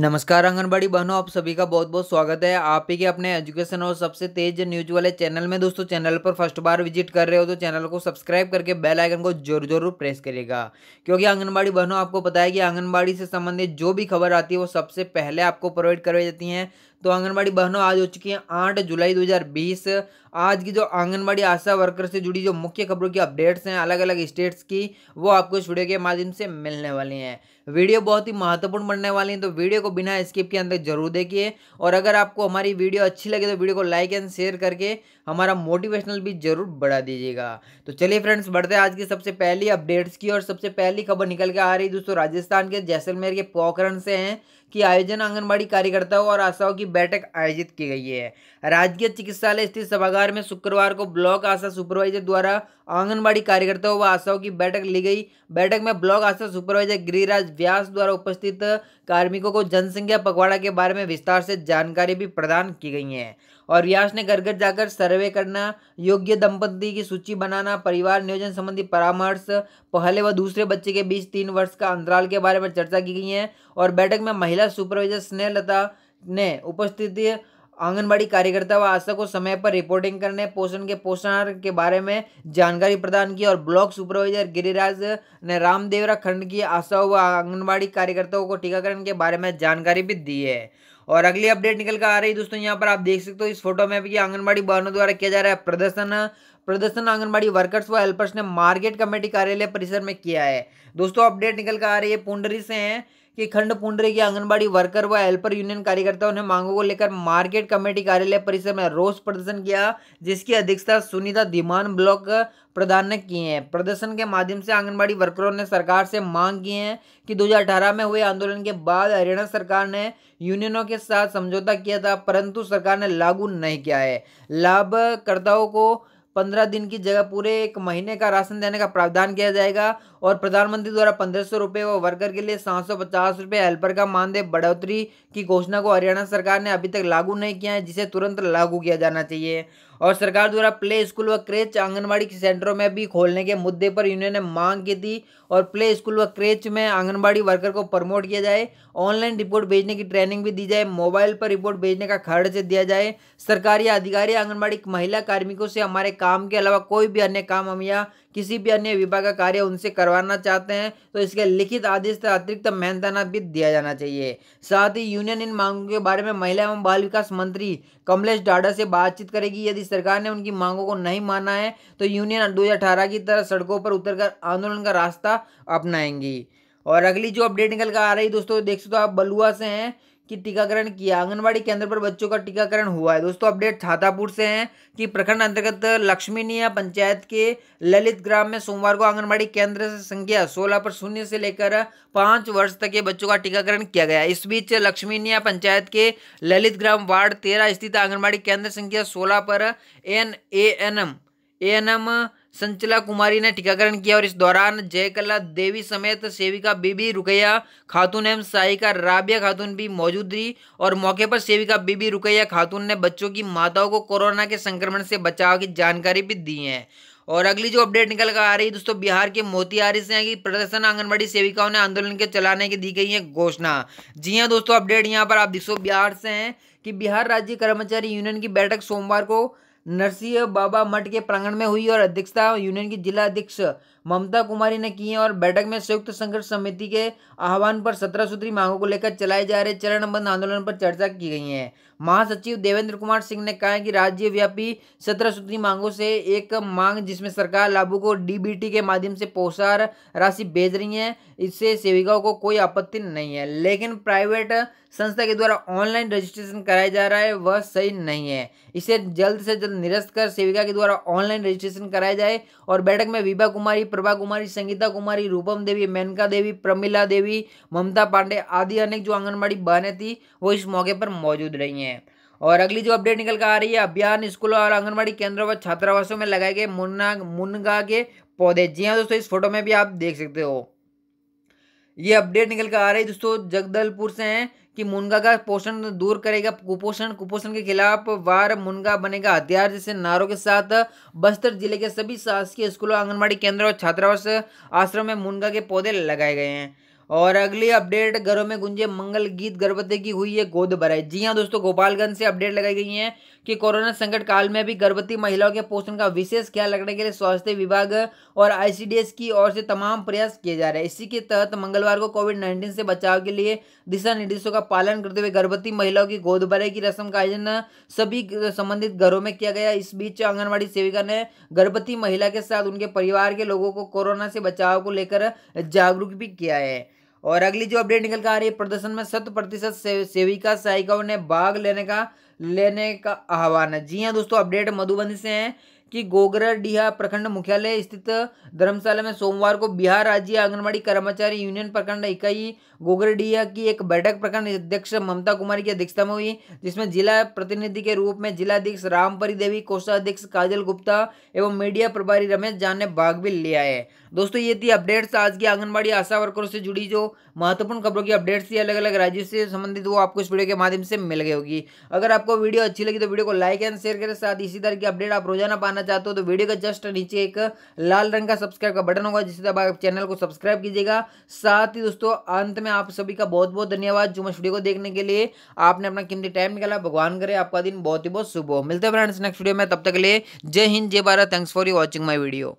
नमस्कार आंगनबाड़ी बहनों आप सभी का बहुत बहुत स्वागत है आप ही के अपने एजुकेशन और सबसे तेज न्यूज वाले चैनल में दोस्तों चैनल पर फर्स्ट बार विजिट कर रहे हो तो चैनल को सब्सक्राइब करके बेल आइकन को जरूर जरूर प्रेस करिएगा क्योंकि आंगनबाड़ी बहनों आपको पता है कि आंगनबाड़ी से संबंधित जो भी खबर आती है वो सबसे पहले आपको प्रोवाइड करवाई जाती है तो आंगनबाड़ी बहनों आज हो चुकी है आठ जुलाई 2020 आज की जो आंगनबाड़ी आशा वर्कर से जुड़ी जो मुख्य खबरों की अपडेट्स हैं अलग अलग स्टेट्स की वो आपको इस वीडियो के माध्यम से मिलने वाली हैं वीडियो बहुत ही महत्वपूर्ण बनने वाली है तो वीडियो को बिना स्किप के अंदर जरूर देखिए और अगर आपको हमारी वीडियो अच्छी लगे तो वीडियो को लाइक एंड शेयर करके हमारा मोटिवेशनल भी जरूर बढ़ा दीजिएगा तो चलिए फ्रेंड्स बढ़ते हैं आज की सबसे पहली अपडेट्स की और सबसे पहली खबर निकल के आ रही दोस्तों राजस्थान के जैसलमेर के पोखरण से हैं की आयोजन आंगनबाड़ी कार्यकर्ताओं और आशाओं की बैठक आयोजित की गई है राजकीय चिकित्सालय स्थित सभागार में शुक्रवार को ब्लॉक आशा सुपरवाइजर द्वारा आंगनबाड़ी कार्यकर्ताओं व आशाओं की बैठक ली गई बैठक में ब्लॉक आशा सुपरवाइजर गिरिराज व्यास द्वारा उपस्थित कार्मिकों को जनसंख्या पखवाड़ा के बारे में विस्तार से जानकारी भी प्रदान की गई है और रियाज ने घर घर जाकर सर्वे करना योग्य दंपति की सूची बनाना परिवार नियोजन संबंधी परामर्श पहले व दूसरे बच्चे के बीच तीन वर्ष का अंतराल के बारे में चर्चा की गई है और बैठक में महिला सुपरवाइजर स्नेहलता ने उपस्थित आंगनबाड़ी कार्यकर्ता व आशा को समय पर रिपोर्टिंग करने पोषण के पोषण के बारे में जानकारी प्रदान की और ब्लॉक सुपरवाइजर गिरिराज ने रामदेवरा खंड की आशा व आंगनबाड़ी कार्यकर्ताओं को टीकाकरण के बारे में जानकारी भी दी है और अगली अपडेट निकल कर आ रही है दोस्तों यहाँ पर आप देख सकते हो इस फोटो में भी आंगनबाड़ी बहनों द्वारा किया जा रहा है प्रदर्शन प्रदर्शन आंगनबाड़ी वर्कर्स व हेल्पर्स ने मार्केट कमेटी कार्यालय परिसर में किया है दोस्तों अपडेट निकल कर आ रही है पुंडरी से है कि खंड पुंडरी की आंगनबाड़ी वर्कर व हेल्पर यूनियन कार्यकर्ताओं ने मांगों को लेकर मार्केट कमेटी कार्यालय परिसर में रोष प्रदर्शन किया जिसकी अध्यक्षता सुनीता धीमान ब्लॉक प्रधान ने किए हैं प्रदर्शन के माध्यम से आंगनबाड़ी वर्करों ने सरकार से मांग की है कि 2018 में हुए आंदोलन के बाद हरियाणा सरकार ने यूनियनों के साथ समझौता किया था परंतु सरकार ने लागू नहीं किया है लाभकर्ताओं को पंद्रह दिन की जगह पूरे एक महीने का राशन देने का प्रावधान किया जाएगा और प्रधानमंत्री द्वारा पंद्रह सौ रुपये व वर्कर के लिए सात सौ पचास रुपये हेल्पर का मानदेय बढ़ोतरी की घोषणा को हरियाणा सरकार ने अभी तक लागू नहीं किया है जिसे तुरंत लागू किया जाना चाहिए और सरकार द्वारा प्ले स्कूल व क्रेच आंगनबाड़ी सेंटरों में भी खोलने के मुद्दे पर यूनियन ने मांग की थी और प्ले स्कूल व क्रेच में आंगनबाड़ी वर्कर को प्रमोट किया जाए ऑनलाइन रिपोर्ट भेजने की ट्रेनिंग भी दी जाए मोबाइल पर रिपोर्ट भेजने का खर्च दिया जाए सरकारी अधिकारी आंगनबाड़ी महिला कार्मिकों से हमारे काम के अलावा कोई भी अन्य काम हम यहाँ किसी भी अन्य विभाग का कार्य उनसे करवाना चाहते हैं तो इसके लिखित आदेश तथा अतिरिक्त मेहनताना भी दिया जाना चाहिए साथ ही यूनियन इन मांगों के बारे में महिला एवं बाल विकास मंत्री कमलेश डाडा से बातचीत करेगी यदि सरकार ने उनकी मांगों को नहीं माना है तो यूनियन दो की तरह सड़कों पर उतर आंदोलन का रास्ता अपनाएंगी और अगली जो अपडेट निकल कर आ रही दोस्तों देख सकते हो आप बलुआ से हैं कि टीकाकरण किया आंगनबाड़ी केंद्र पर बच्चों का टीकाकरण हुआ है दोस्तों अपडेट छातापुर से हैं कि प्रखंड अंतर्गत लक्ष्मीनिया पंचायत के ललित ग्राम में सोमवार को आंगनबाड़ी केंद्र से संख्या सोलह पर शून्य से लेकर पाँच वर्ष तक के बच्चों का टीकाकरण किया गया इस बीच लक्ष्मीनिया पंचायत के ललित ग्राम वार्ड तेरह स्थित आंगनबाड़ी केंद्र संख्या सोलह पर N A N M A N M Sanchala Kumari ने टीकाकरण किया और इस दौरान जयकला देवी समेत सेविका बीबी रुकैया खातून एवं सहायिका राबिया खातून भी मौजूद रही और मौके पर सेविका बीबी रुकैया खातून ने बच्चों की माताओं को कोरोना के संक्रमण से बचाव की जानकारी भी दी है और अगली जो अपडेट निकल कर आ रही है दोस्तों बिहार के मोतिहारी से है कि प्रदर्शन आंगनबाड़ी सेविकाओं ने आंदोलन के चलाने की दी गई है घोषणा जी हाँ दोस्तों अपडेट यहाँ पर आप देख बिहार से हैं कि बिहार राज्य कर्मचारी यूनियन की बैठक सोमवार को नरसिंह बाबा मठ के प्रांगण में हुई और अध्यक्षता यूनियन के जिला अध्यक्ष ममता कुमारी ने की है और बैठक में संयुक्त संघर्ष समिति के आह्वान पर सत्रह सूत्री मांगों को लेकर चलाए जा रहे चरणबद्ध आंदोलन पर चर्चा की गई है महासचिव देवेंद्र कुमार सिंह ने कहा है कि राज्यव्यापी सत्रह सूत्री मांगों से एक मांग जिसमें सरकार लाभों को डीबीटी के माध्यम से पोषार राशि भेज रही है इससे सेविकाओं को कोई आपत्ति नहीं है लेकिन प्राइवेट संस्था के द्वारा ऑनलाइन रजिस्ट्रेशन कराया जा रहा है वह सही नहीं है इसे जल्द से जल्द निरस्त कर सेविका के द्वारा ऑनलाइन रजिस्ट्रेशन कराया जाए और बैठक में विभा कुमारी प्रभा कुमारी संगीता कुमारी रूपम देवी मेनका देवी प्रमिला देवी ममता पांडे आदि अनेक जो आंगनबाड़ी बहने थी वो इस मौके पर मौजूद रही हैं और अगली जो अपडेट निकल कर आ रही है अभियान स्कूलों और आंगनबाड़ी केंद्रों व छात्रावासों में लगाए गए मुन्ना मुनगा के पौधे जी हाँ दोस्तों इस फोटो में भी आप देख सकते हो ये अपडेट निकल कर आ रही है दोस्तों जगदलपुर से हैं कि मुनगा का पोषण दूर करेगा कुपोषण कुपोषण के खिलाफ वार मुनगा बनेगा हथियार जैसे नारों के साथ बस्तर जिले के सभी शासकीय स्कूलों आंगनबाड़ी केंद्रों और छात्रावास आश्रम में मुनगा के पौधे लगाए गए हैं और अगली अपडेट घरों में गुंजे मंगल गीत गर्भवती की हुई है गोद भराई जी हाँ दोस्तों गोपालगंज से अपडेट लगाई गई है कि कोरोना संकट काल में भी गर्भवती महिलाओं के पोषण का विशेष ख्याल रखने के लिए स्वास्थ्य विभाग और आईसीडीएस की ओर से तमाम प्रयास किए जा रहे हैं इसी के तहत मंगलवार को कोविड नाइन्टीन से बचाव के लिए दिशा निर्देशों का पालन करते हुए गर्भवती महिलाओं की गोद भराई की रस्म का आयोजन सभी संबंधित घरों में किया गया इस बीच आंगनबाड़ी सेविका ने गर्भवती महिला के साथ उनके परिवार के लोगों को कोरोना से बचाव को लेकर जागरूक भी किया है और अगली जो अपडेट निकल कर आ रही है प्रदर्शन में शत प्रतिशत से, सेविका सहायिकाओं ने भाग लेने का लेने का आह्वान है जी हाँ दोस्तों अपडेट मधुबनी से है कि गोगरडीहा प्रखंड मुख्यालय स्थित धर्मशाला में सोमवार को बिहार राज्य आंगनबाड़ी कर्मचारी यूनियन प्रखंड इकाई गोगरडीहा की एक बैठक प्रखंड अध्यक्ष ममता कुमारी की अध्यक्षता में हुई जिसमें जिला प्रतिनिधि के रूप में जिलाध्यक्ष रामपरी देवी कोषाध्यक्ष काजल गुप्ता एवं मीडिया प्रभारी रमेश जान ने भाग भी लिया है दोस्तों ये थी अपडेट्स आज की आंगनबाड़ी आशा वर्करों से जुड़ी जो महत्वपूर्ण खबरों की अपडेट्स थी अलग अलग राज्यों से संबंधित वो आपको इस वीडियो के माध्यम से मिल गई होगी अगर आपको वीडियो अच्छी लगी तो वीडियो को लाइक एंड शेयर करें साथ इसी तरह की अपडेट आप रोजाना पाना करना चाहते हो तो वीडियो के जस्ट नीचे एक लाल रंग का सब्सक्राइब का बटन होगा जिससे आप चैनल को सब्सक्राइब कीजिएगा साथ ही दोस्तों अंत में आप सभी का बहुत बहुत धन्यवाद जो मैं वीडियो को देखने के लिए आपने अपना कीमती टाइम निकाला भगवान करे आपका दिन बहुत ही बहुत शुभ हो मिलते हैं फ्रेंड्स नेक्स्ट वीडियो में तब तक के लिए जय हिंद जय Bharat thanks for you watching my video